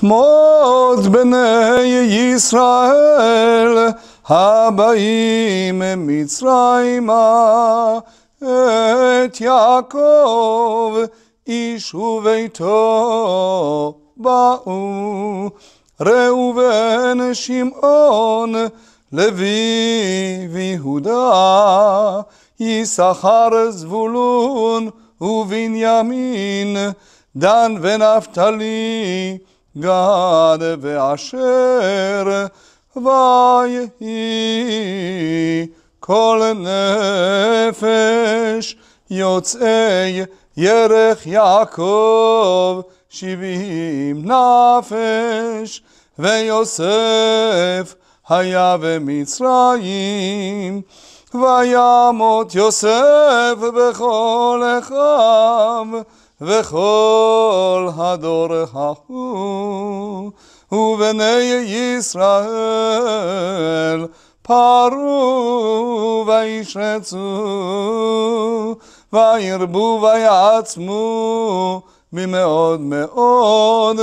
שמות בני ישראל הבאים מצרימה, את יעקב איש וביתו באו, ראובן, שמעון, לוי ויהודה, יששכר, זבולון ובנימין, דן ונפתלי, גד ואשר ויהי כל נפש יוצאי ירך יעקב שבעים נפש ויוסף היה במצרים וימות יוסף בכל אחיו וכל הדור ההוא, ובני ישראל פרו וישרצו, וירבו ויעצמו ממאוד מאוד,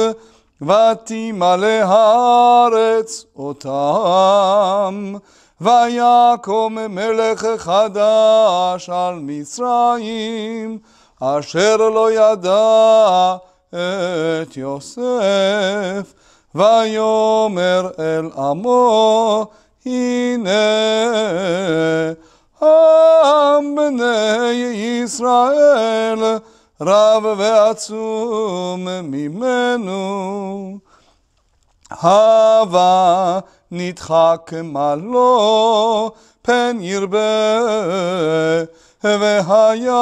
ותמלא הארץ אותם. ויקום מלך חדש על מצרים, אשר לא ידע את יוסף, ויאמר אל עמו, הנה עם בני ישראל רב ועצום ממנו. הווה נדחק מלוא, פן ירבה והיה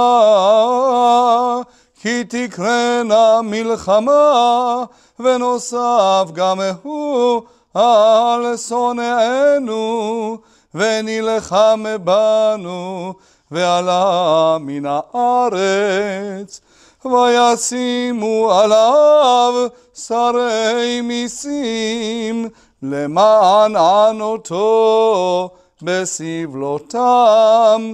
כי תקרנה מלחמה, ונוסף גם הוא על שונאינו, ונלחם בנו, ועלה מן הארץ. וישימו עליו שרי מיסים, למען ענותו בסבלותם.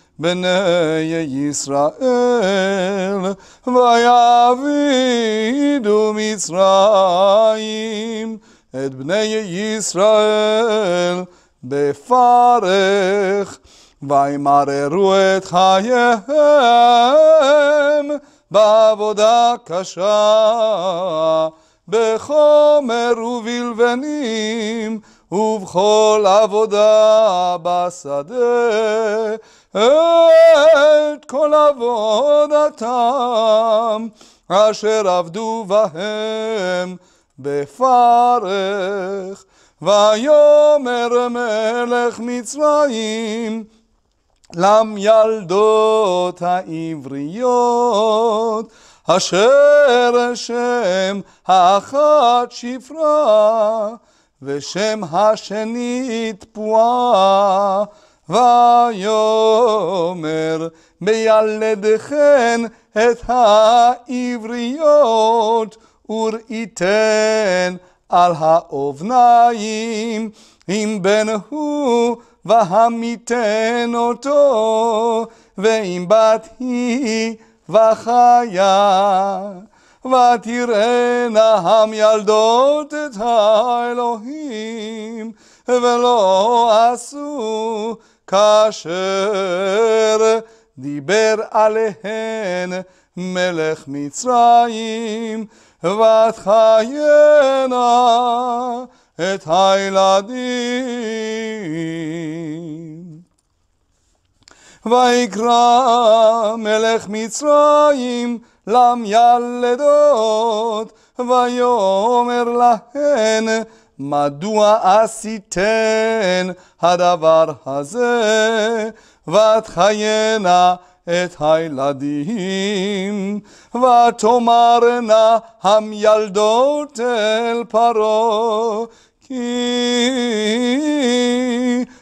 בני ישראל, ויעבידו מצרים את בני ישראל בפרך, וימררו את חייהם בעבודה קשה, בחומר ובלבנים ובכל עבודה בשדה. את כל עבודתם אשר עבדו בהם בפרך. ויאמר מלך מצרים למילדות העבריות אשר שם האחת שפרה ושם השנית פועה ויאמר בילדכן את העבריות וראיתן על האובניים אם בן הוא והמיתן אותו ואם בת היא וחיה ותראנה המילדות את האלוהים ולא עשו כאשר דיבר עליהן מלך מצרים, ותחיינה את הילדים. ויקרא מלך מצרים למילדות, ויאמר להן מדוע עשיתן הדבר הזה, ותחיינה את הילדים, ותאמרנה המילדות אל פרעה, כי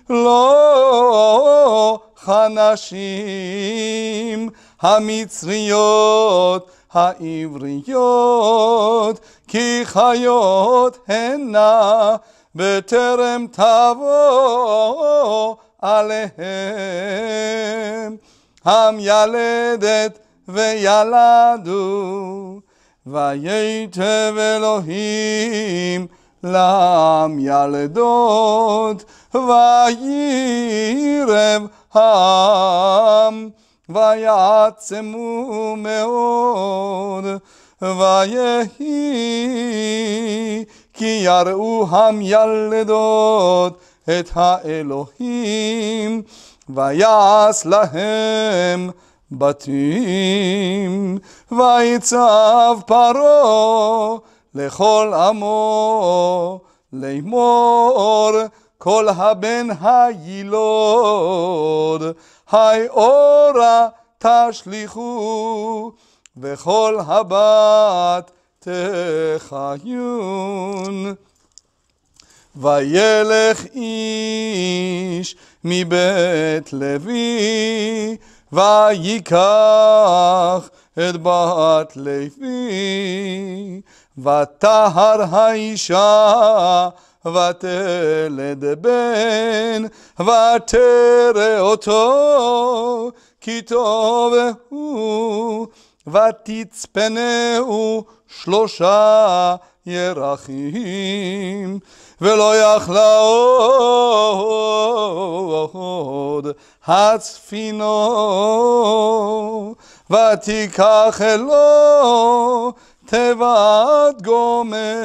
לא חנשים המצריות העבריות, כי חיות הנה בטרם תבוא עליהם. המילדת וילדו, ויתב אלוהים למילדות, וירב העם. ויעצמו מאוד, ויהי כי יראו המילדות את האלוהים, ויעש להם בתים, ויצב פרעה לכל עמו לאמור, כל הבן הילוד. היי אורה תשליכו, וכל הבת תחיון. וילך איש מבית לוי, ויקח את בת לוי, ותהר האישה ותלד בן, ותרא אותו, כי טוב הוא, ותצפנהו שלושה ירחים, ולא יכלה עוד הצפינו, ותיקח אלו תיבת גומה.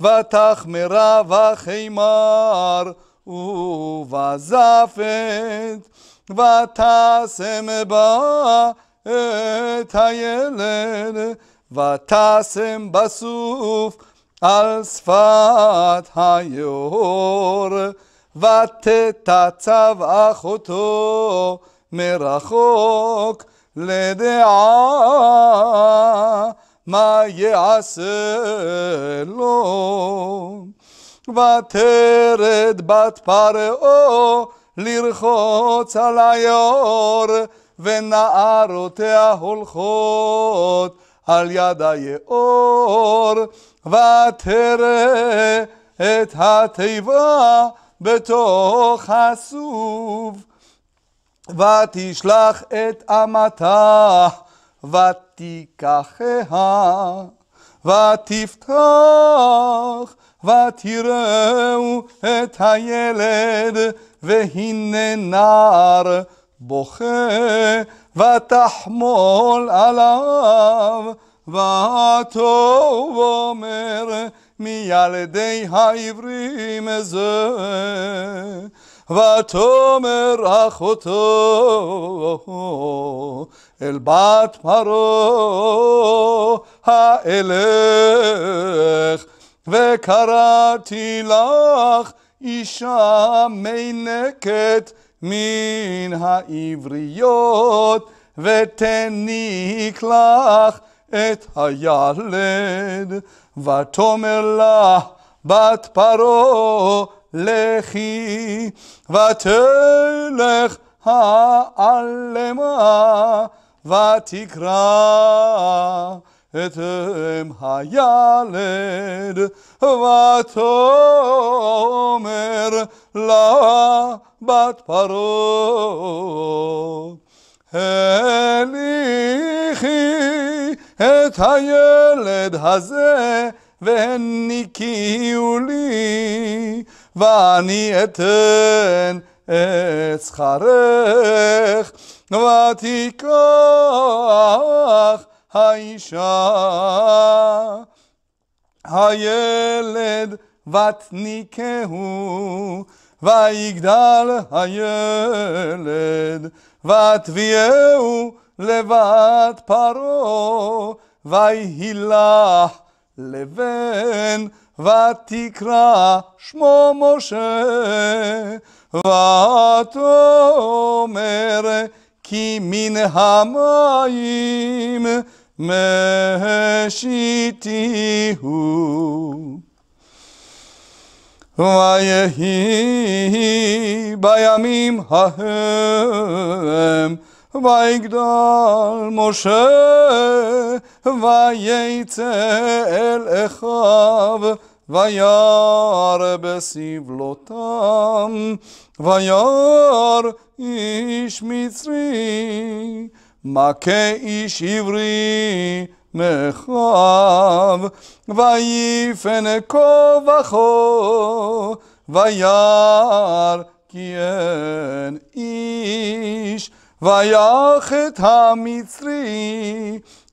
ותחמרה וחימר ובזפת ותשם בה את הילד ותשם בסוף על שפת היור ותתצב אחותו מרחוק לדעה מה יעשה לו? ותרד בת פרעה לרחוץ על היאור, ונערותיה הולכות על יד היאור, ותראה את התיבה בתוך הסוף, ותשלח את אמתה ותיקחה, ותפתח, ותראו את הילד, והנה נער בוכה, ותחמול עליו, והטוב אומר, מילדי העברים זה. ותאמר אחותו אל בת פרעה האלך וקראתי לך אישה מינקת מן העבריות ותניק לך את הילד ותאמר לה בת פרעה לכי ותלך העלמה ותקרא את אם הילד ותאמר לה בת פרעה הליכי את הילד הזה והניקיהו לי ואני אתן את שכרך, ותיקח האישה. הילד ותניקהו, ויגדל הילד, ותביאהו לבת פרעה, ויהילך לבן ותקרא שמו משה, ותאמר כי מן המים משיתיהו. ויהי בימים ההם ויגדל משה ויצא אל אחיו וירא בסבלותם, וירא איש מצרי, מכה איש עברי מחב, ויפן כה וכה, וירא כי אין איש, ויח את המצרי,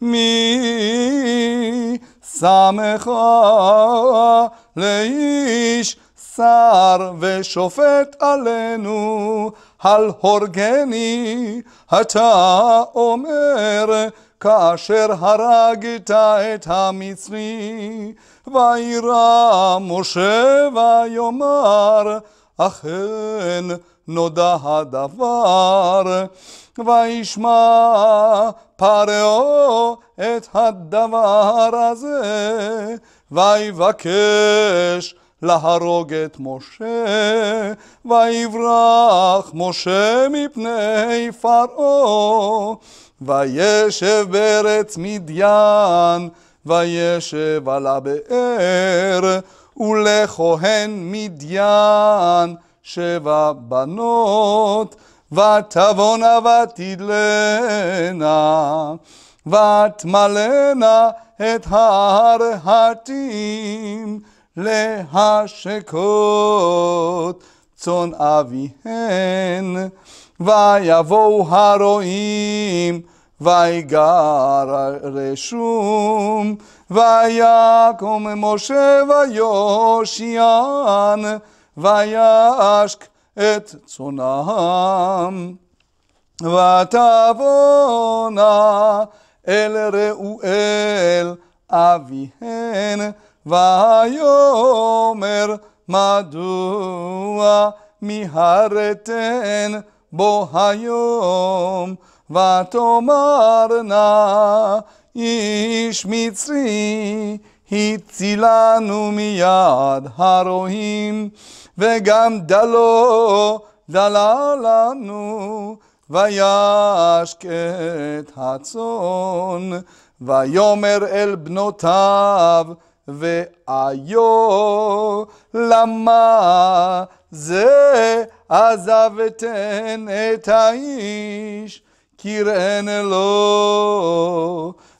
מי סמך לאיש שר ושופט עלינו, על הורגני אתה אומר, כאשר הרגת את המצרי, וירא משה ויאמר, אכן נודע הדבר, וישמע פרעה את הדבר הזה, ויבקש להרוג את משה, ויברח משה מפני פרעה, וישב בארץ מדיין, וישב על הבאר, ולכהן מדיין. שבע בנות, ותבונה ותדלנה, ותמלנה את הר התים להשקות צאן אביהן, ויבואו הרועים, ויגר רשום, ויקום משה ויושיען, וישק את צונם. ותבונה אל ראואל אביהן, ויאמר מדוע מיהרתן בו היום, ותאמרנה איש מצרי הצילנו מיד הרועים, וגם דלו דלה לנו, וישקט הצאן, ויאמר אל בנותיו, ואיו, למה זה עזבתן את האיש, כי ראן לו.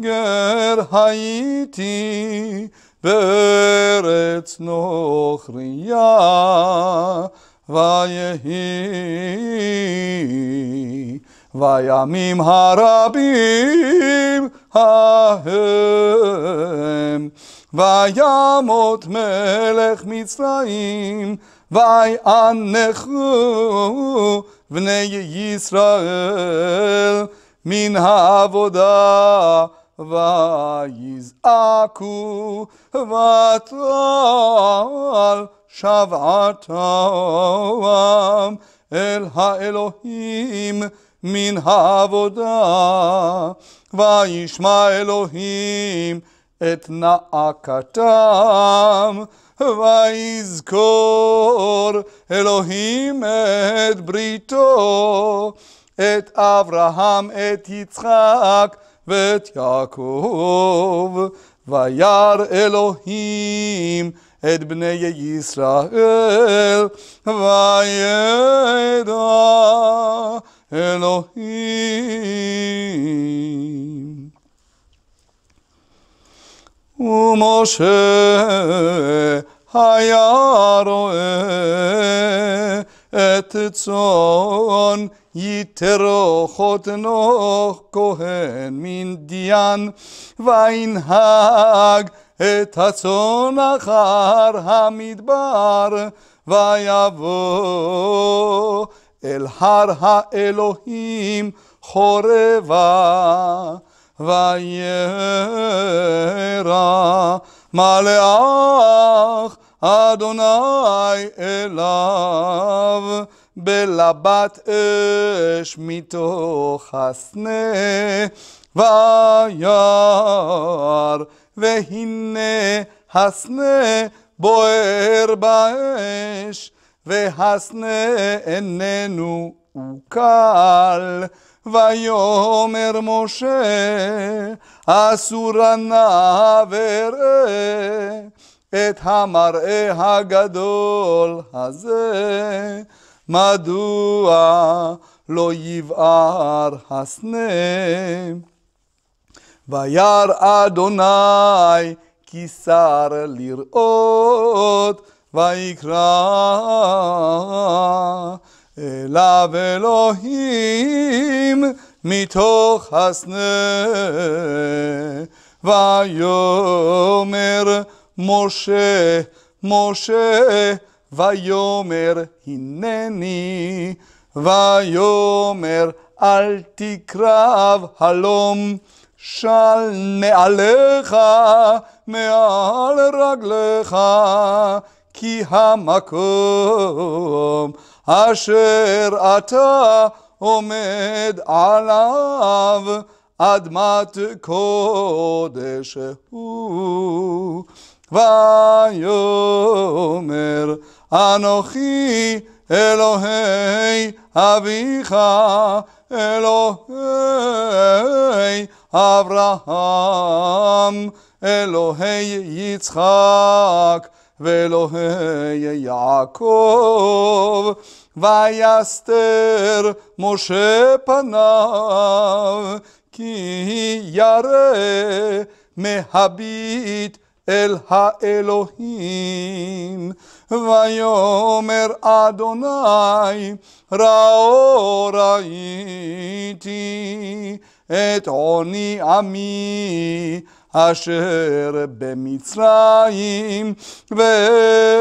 גר הייתי בארץ נוכריה ויהי וימים הרבים ההם וימות מלך מצרים ויענכו בני ישראל מן העבודה ויזעקו ותעל שבעתם אל האלוהים מן העבודה, וישמע אלוהים את נעקתם, ויזכור אלוהים את בריתו, את אברהם, את יצחק, ואת יעקב, וירא אלוהים את בני ישראל, וידע אלוהים. ומשה היה רואה את צאן יתרוכות נוח כהן מן דיין וינהג את הצאן אחר המדבר ויבוא אל הר האלוהים חורבה וירא מלאך אדוני אליו, בלבת אש מתוך הסנה, וירא, והנה הסנה בוער באש, והסנה איננו וקל. ויאמר משה, אסורה נא וראה. את המראה הגדול הזה, מדוע לא יבער הסנה? וירא אדוני כי שר לראות, ויקרא אליו אלוהים מתוך הסנה, ויאמר משה, משה, ויאמר הנני, ויאמר אל תקרב הלום, של נעליך מעל רגליך, כי המקום אשר אתה עומד עליו, אדמת קודש הוא. ויאמר אנוכי אלוהי אביך אלוהי אברהם אלוהי יצחק ואלוהי יעקב ויסתר משה פניו כי ירא מהביט אל האלוהים, ויאמר אדוני, ראו ראיתי את עוני עמי, אשר במצרים,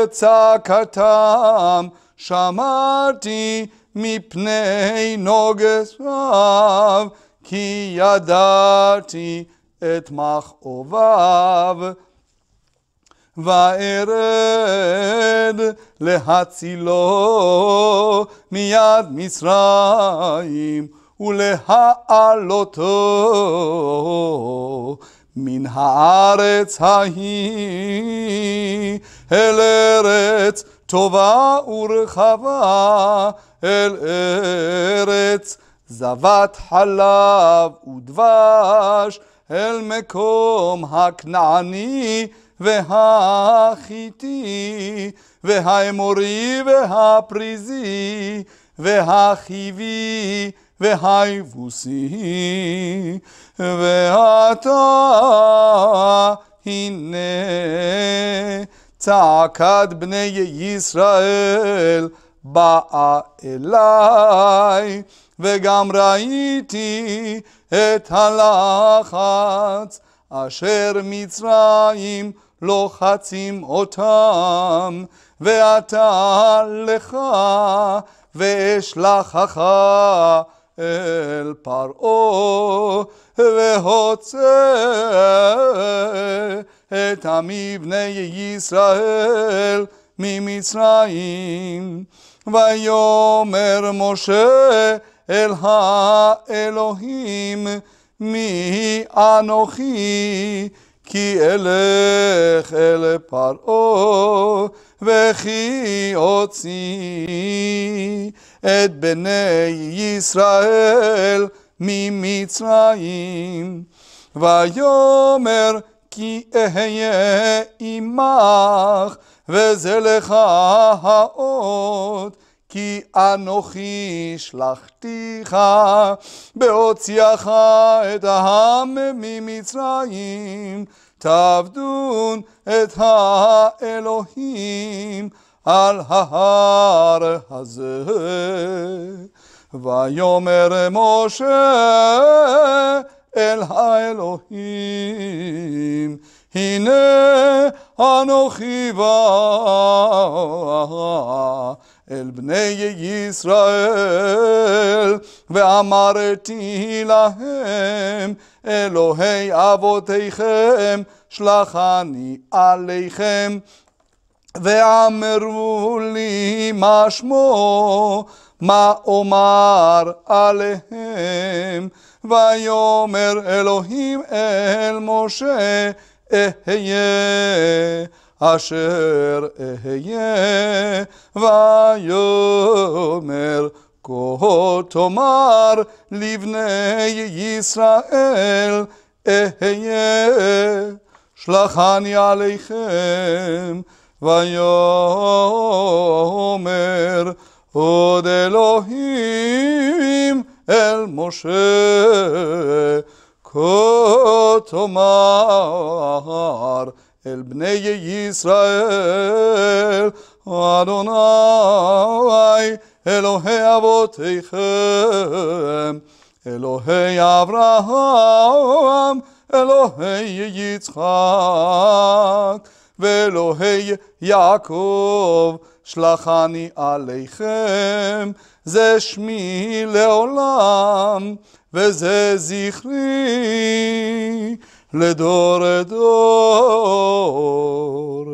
וצעקתם שמעתי מפני נוגסיו, כי ידעתי את מכאוביו. וארד להצילו מיד מצרים ולהעלותו מן הארץ ההיא אל ארץ טובה ורחבה אל ארץ זבת חלב ודבש אל מקום הכנעני והחיתי, והאמורי והפריזי, והחיבי והיבוסי, ועתה הנה צעקת בני ישראל באה אליי, וגם ראיתי את הלחץ אשר מצרים לוחצים אותם, ואתה לך, ואשלחך אל פרעה, והוצא את עמי בני ישראל ממצרים. ויאמר משה אל האלוהים, מי אנוכי כי אלך אל פרעה, וכי אוציא את בני ישראל ממצרים. ויאמר כי אהיה עמך, וזה לך האות. כי אנוכי שלחתיך בהוציאך את העם ממצרים, תעבדון את האלוהים על ההר הזה. ויאמר משה אל האלוהים, הנה אנוכי בא אל בני ישראל, ואמרתי להם, אלוהי אבותיכם, שלחני עליכם. ואמרו לי מה שמו, מה אומר עליהם. ויאמר אלוהים אל משה, אהיה. אשר אהיה, ויאמר כה תאמר לבני ישראל, אהיה, שלחני עליכם, ויאמר עוד אלוהים אל משה, כה תאמר אל בני ישראל, אדוני אלוהי אבותיכם, אלוהי אברהם, אלוהי יצחק, ואלוהי יעקב, שלחני עליכם, זה שמי לעולם, וזה זכרי. לדור דור.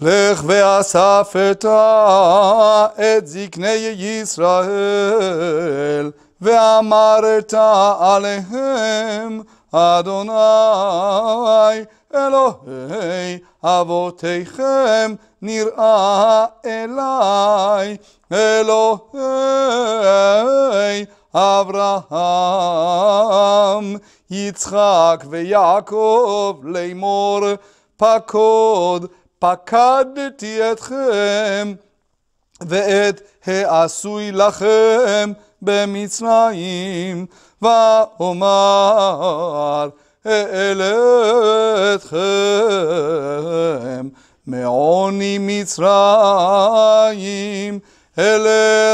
לך ואספת את זקני ישראל, ואמרת עליהם, אדוני אלוהי אבותיכם נראה אליי, אלוהי אברהם, יצחק ויעקב לאמור, פקוד, פקדתי אתכם, ואת העשוי לכם במצרים, ואומר אתכם מעוני מצרים אל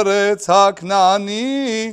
ארץ הכנעני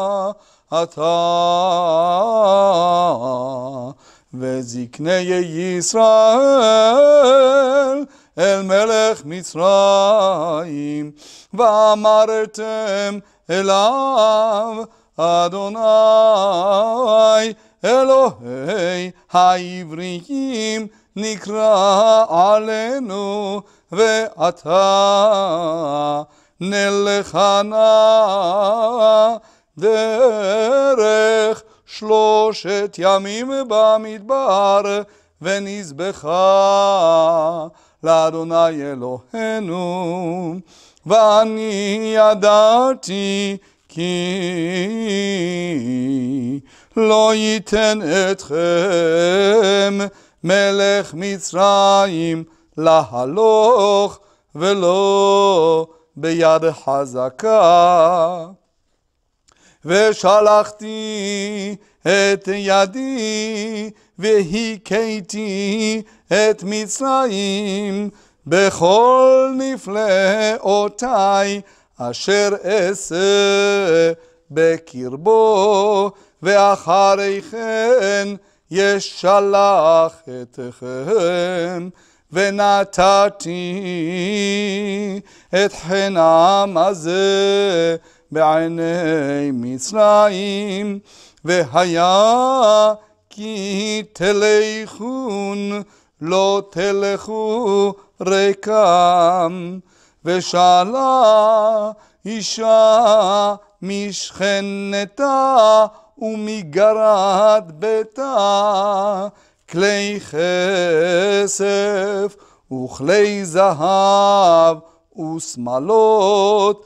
אתה וזקני ישראל אל מלך מצרים ואמרתם אליו אדוני אלוהי העבריים נקרא עלינו ואתה נלך נא דרך שלושת ימים במדבר ונזבחה לאדוני אלוהינו ואני ידעתי כי לא ייתן אתכם מלך מצרים להלוך ולא ביד חזקה ושלחתי את ידי והיכיתי את מצרים בכל נפלאותיי אשר אעשה בקרבו ואחרי כן ישלח אתכם ונתתי את חנם הזה בעיני מצרים, והיה כי תלכון, לא תלכו ריקם. ושאלה אישה משכנתה ומגרד ביתה כלי כסף וכלי זהב ושמלות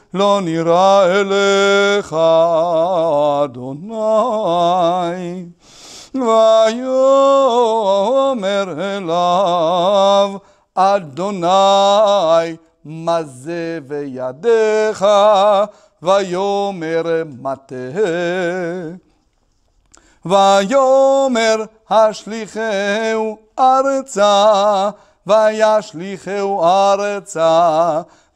לא נראה אליך אדוני. ויאמר אליו אדוני מה זה בידיך ויאמר מטה ויאמר השליחהו ארצה וישליכהו ארצה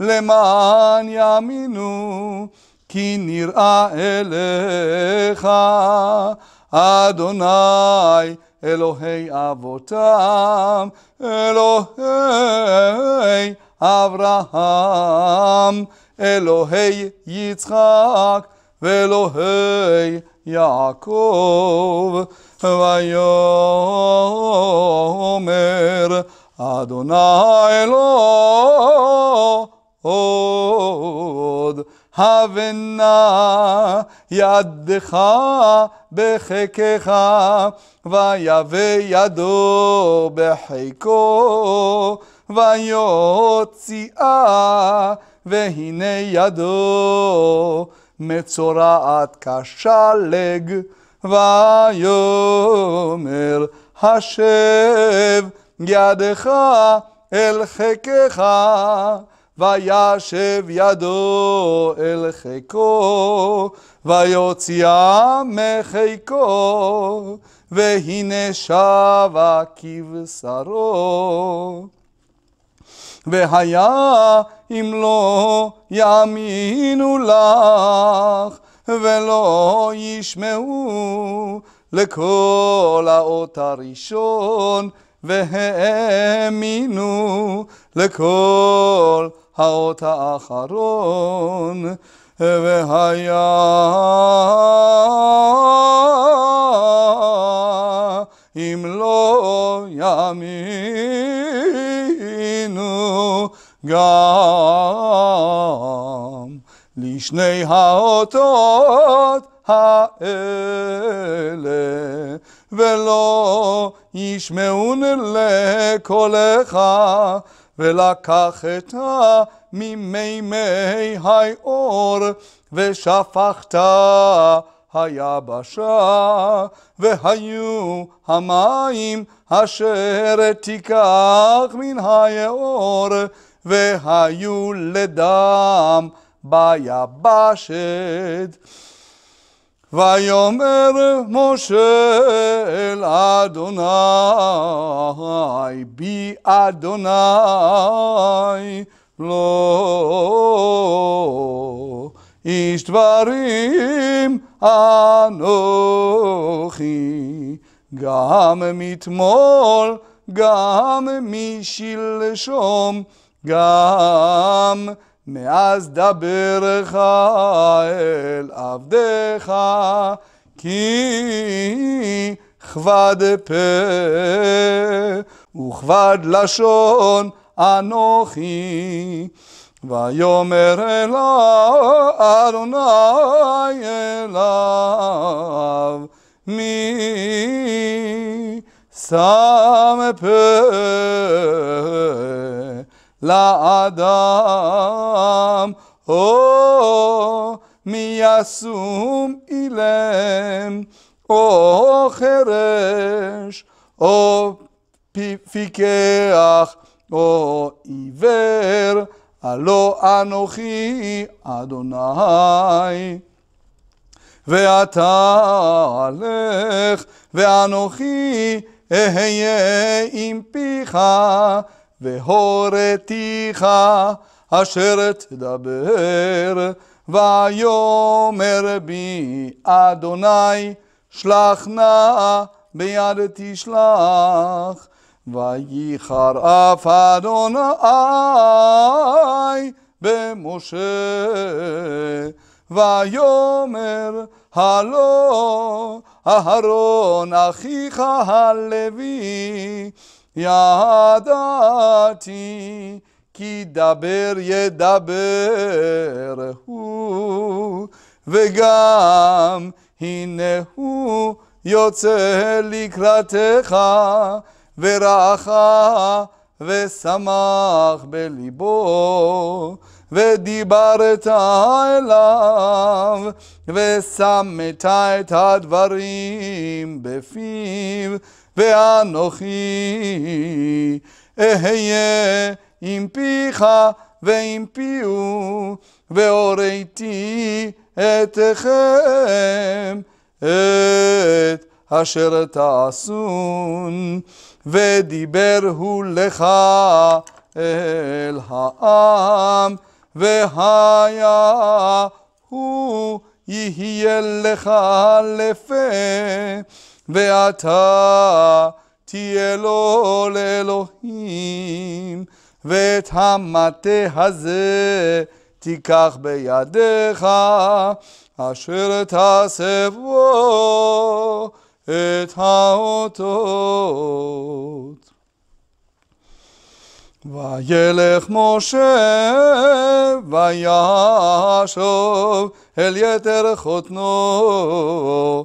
למען יאמינו, כי נראה אליך, אדוני אלוהי אבותם, אלוהי אברהם, אלוהי יצחק ואלוהי יעקב. ויאמר אדוני אלוהי עוד, הווה נא ידך בחיקך, ויבא ידו בחיקו, ויוציאה, והנה ידו מצורעת כשלג, ויאמר השב ידך אל חיקך. וישב ידו אל חיקו, ויוציאה מחיקו, והנה שבה כבשרו. והיה אם לא יאמינו לך, ולא ישמעו לכל האות הראשון, והאמינו לכל האות האחרון, והיה אם לא יאמינו גם לשני האותות האלה, ולא ישמעון לקולך ולקחת ממי מי האור, ושפכת היבשה, והיו המים אשר תיקח מן היאור, והיו לדם ביבשת. ויאמר משה אל אדוני, בי אדוני לא איש דברים אנוכי, גם מתמול, גם משלשום, גם מאז דברך אל עבדך, כי כבד פה וכבד לשון אנוכי. ויאמר אדוני אליו, מי שם פה לאדם, או מי ישום אילם, או חרש, או פיקח, או עיוור, הלא אנוכי אדוני. ואתה לך, ואנוכי אהיה עם פיך. והורתיך אשר תדבר, ויאמר בי אדוני שלח נא ביד תשלח, וייחר אף אדוני במשה, ויאמר הלא אהרון אחיך הלוי ידעתי כי דבר ידבר הוא, וגם הנה הוא יוצא לקראתך, ורעך ושמח בליבו, ודיברת אליו, ושמת את הדברים בפיו. ואנוכי אהיה עם פיך ועם פיהו, והוריתי אתכם את אשר תעשון, ודיבר הוא לך אל העם, והיה הוא יהיה לך לפה. ואתה תהיה לו לאלוהים, ואת המטה הזה תיקח בידיך, אשר תעשה בו את האותות. וילך משה וישוב אל יתר חותנו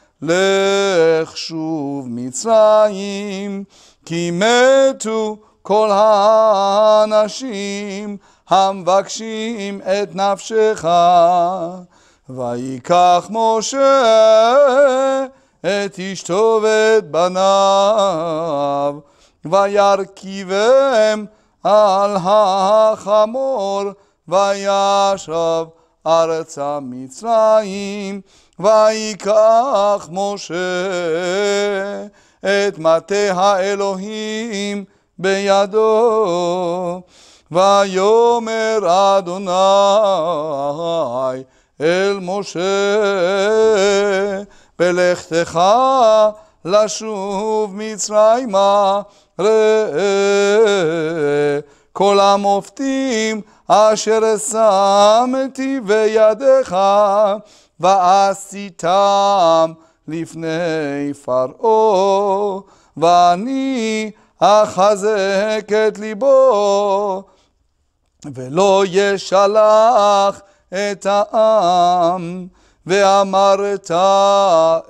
לך שוב מצרים, כי מתו כל האנשים המבקשים את נפשך. ויקח משה את אשתו ואת בניו, וירכיבם על החמור, וישב ארצה מצרים, ויקח משה את מטה האלוהים בידו, ויאמר אדוני אל משה, בלכתך לשוב מצרימה ראה כל המופתים אשר שמתי בידיך, ועשיתם לפני פרעה, ואני אחזק את ליבו, ולא ישלח את העם. ואמרת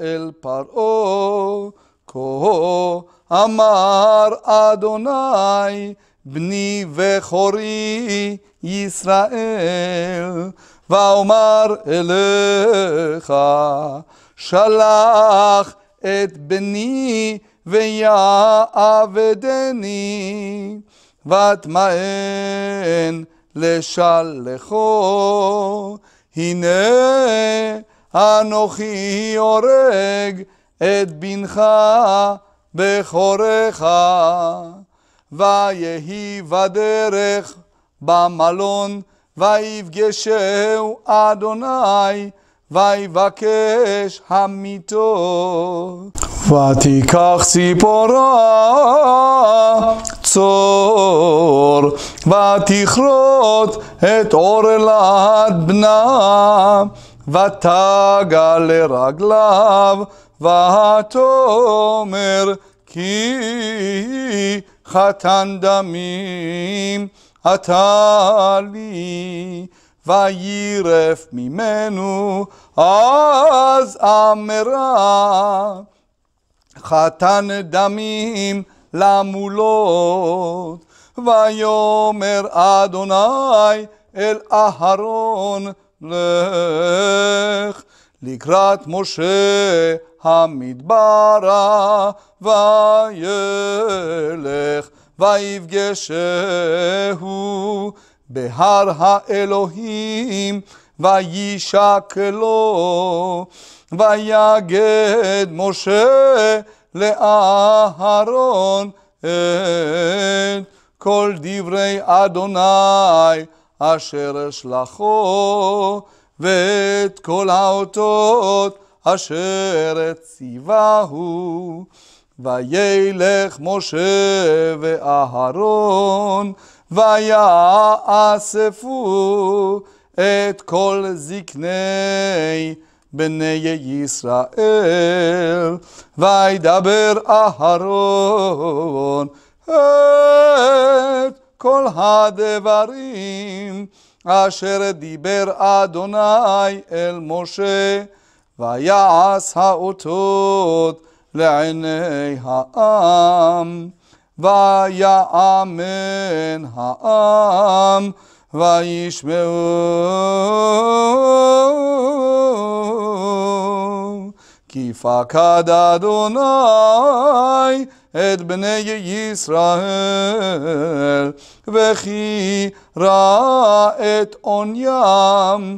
אל פרעה, כה אמר אדוני בני וחורי ישראל, ואומר אליך, שלח את בני ויעבדני, ואטמאן לשלחו, הנה אנוכי הורג את בנך בכורך. ויהי בדרך במלון, ויפגשהו אדוני, ויבקש המיתו. ותיקח ציפורה צור, ותכרות את עורלת בנה, ותגע לרגליו, ותאמר כי חתן דמים אתה לי, וירף ממנו, אז אמרה. חתן דמים למולות, ויאמר אדוני אל אהרון לך לקראת משה המדברה, וילך ויפגשהו בהר האלוהים, ויישק לו, ויגד משה לאהרון את כל דברי אדוני אשר אשלחו ואת כל האותות אשר ציווהו. וילך משה ואהרון, ויאספו את כל זקני בני ישראל, וידבר אהרון את כל הדברים אשר דיבר אדוני אל משה. ויעש האותות לעיני העם, ויאמן העם, וישמעו. כי פקד אדוני את בני ישראל, וכי ראה את עוניים.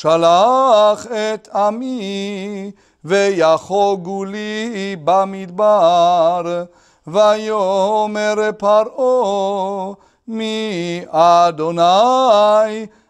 שלח את עמי ויחוגו לי במדבר ויאמר פרעה מי אדוני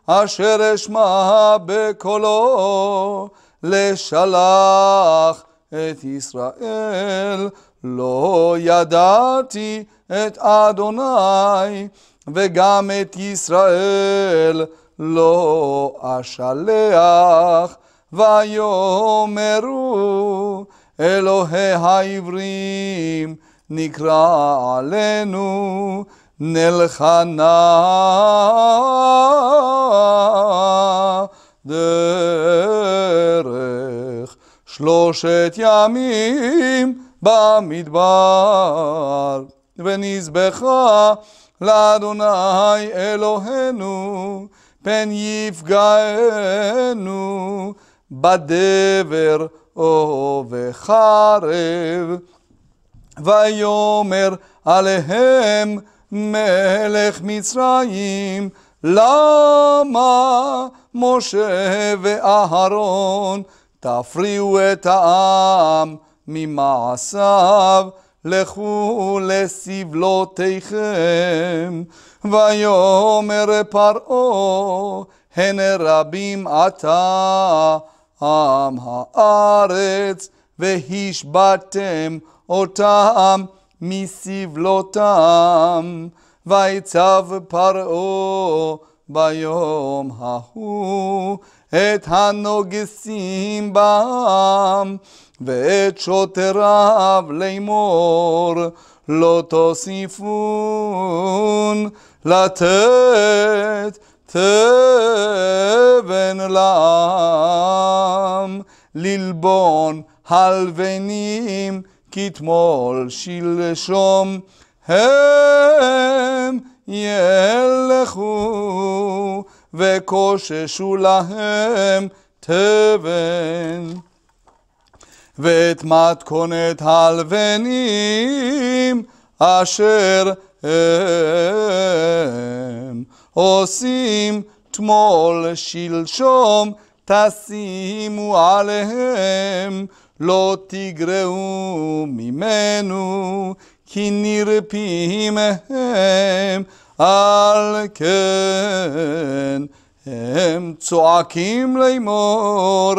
אשר אשמע בקולו לשלח את ישראל לא ידעתי את אדוני וגם את ישראל לא אשלח, ויאמרו אלוהי העברים נקרא עלינו נלחנה דרך שלושת ימים במדבר ונזבחה לאדוני אלוהינו פן יפגענו בדבר או בחרב. ויאמר עליהם מלך מצרים, למה משה ואהרון תפריעו את העם ממעשיו, לכו לסבלותיכם. ויאמר פרעה, הן רבים עתה עם הארץ, והשבתם אותם מסבלותם. ויצב פרעה ביום ההוא את הנוגסים בעם ואת שוטריו לאמור לא תוסיפון לתת תבן לעם, ללבון הלבנים כתמול שלשום, הם ילכו וקוששו להם תבן. ואת מתכונת הלבנים אשר הם עושים תמול שלשום, תשימו עליהם, לא תגרעו ממנו, כי נרפים הם, על כן הם צועקים לאמור,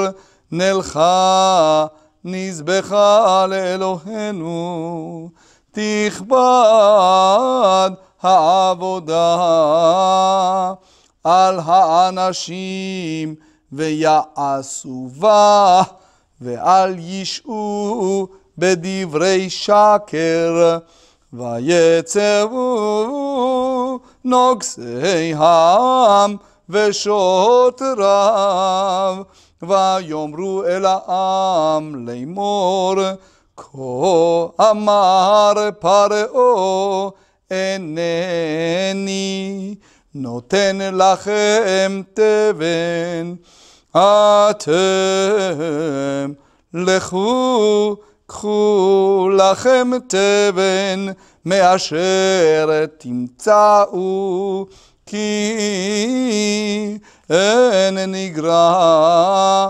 נלכה, נזבחה לאלוהינו. תכבד העבודה על האנשים ויעשו בה ואל ישעו בדברי שקר ויצבו נוגסי העם ושעות רב ויאמרו אל העם לאמור כה אמר פרעה אינני נותן לכם תבן, אתם לכו קחו לכם תבן מאשר תמצאו, כי אין נגרע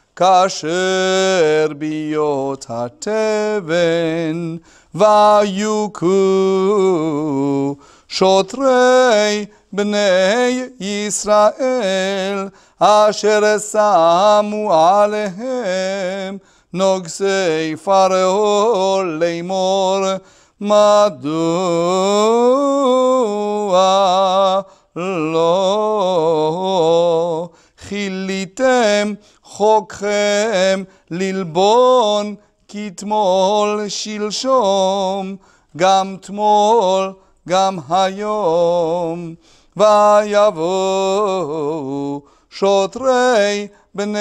כאשר ביות התבן ויוכו שוטרי בני ישראל אשר שמו עליהם נוגסי פרעה לאמור מדוע לא חיליתם חוקכם ללבון, כי תמול שלשום, גם תמול, גם היום. ויבואו שוטרי בני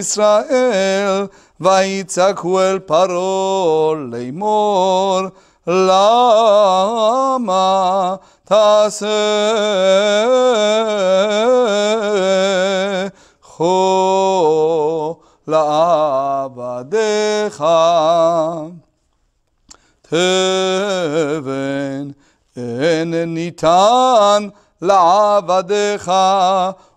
ישראל, ויצעקו אל פרעה לאמור, למה תעשה הו לעבדיך תבן אין ניתן לעבדיך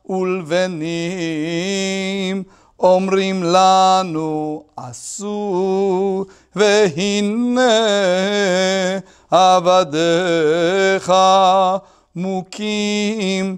ולבנים אומרים לנו עשו והנה עבדיך מוכים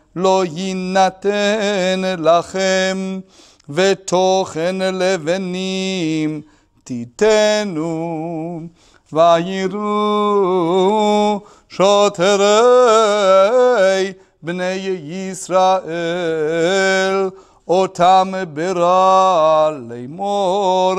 לא יינתן לכם, ותוכן לבנים תיתנו, ויראו שוטרי בני ישראל, אותם ברע לאמור,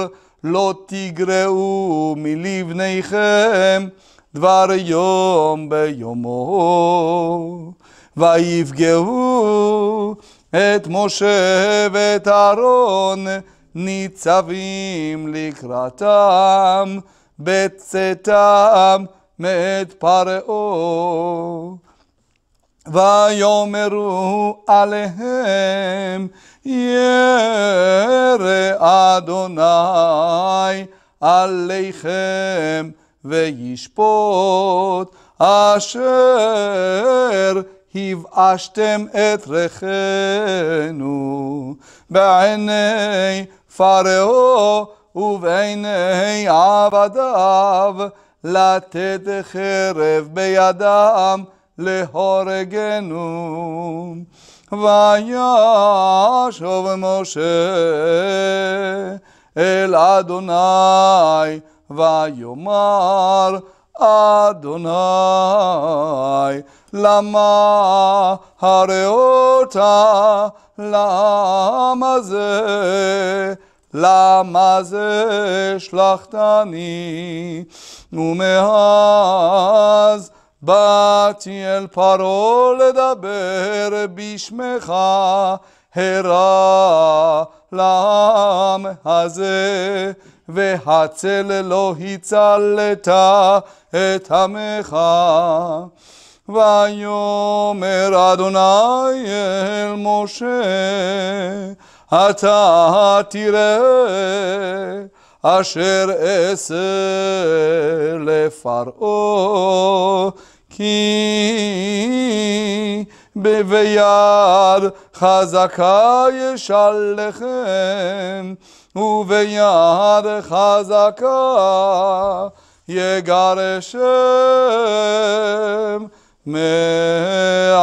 לא תגרעו מלבניכם דבר יום ביומו. ויפגעו את משה ואת אהרון ניצבים לקראתם בצאתם מאת פרעה. ויאמרו עליהם ירא אדוני עליכם וישפוט אשר הבאשתם את ריחנו בעיני פרעו ובעיני עבדיו, לתת חרב בידם להורגנו. וישוב משה אל אדוני ויאמר אדוני למה הרי אותה? למה זה? למה זה שלחתני? ומאז באתי אל פרעה לדבר בשמך, הרע לעם הזה, והצל לא הצלת את עמך. ויאמר אדוני אל משה, אתה תראה אשר אעשה לפרעה, כי ביד חזקה ישלכם, וביד חזקה יגרשם. מארצו.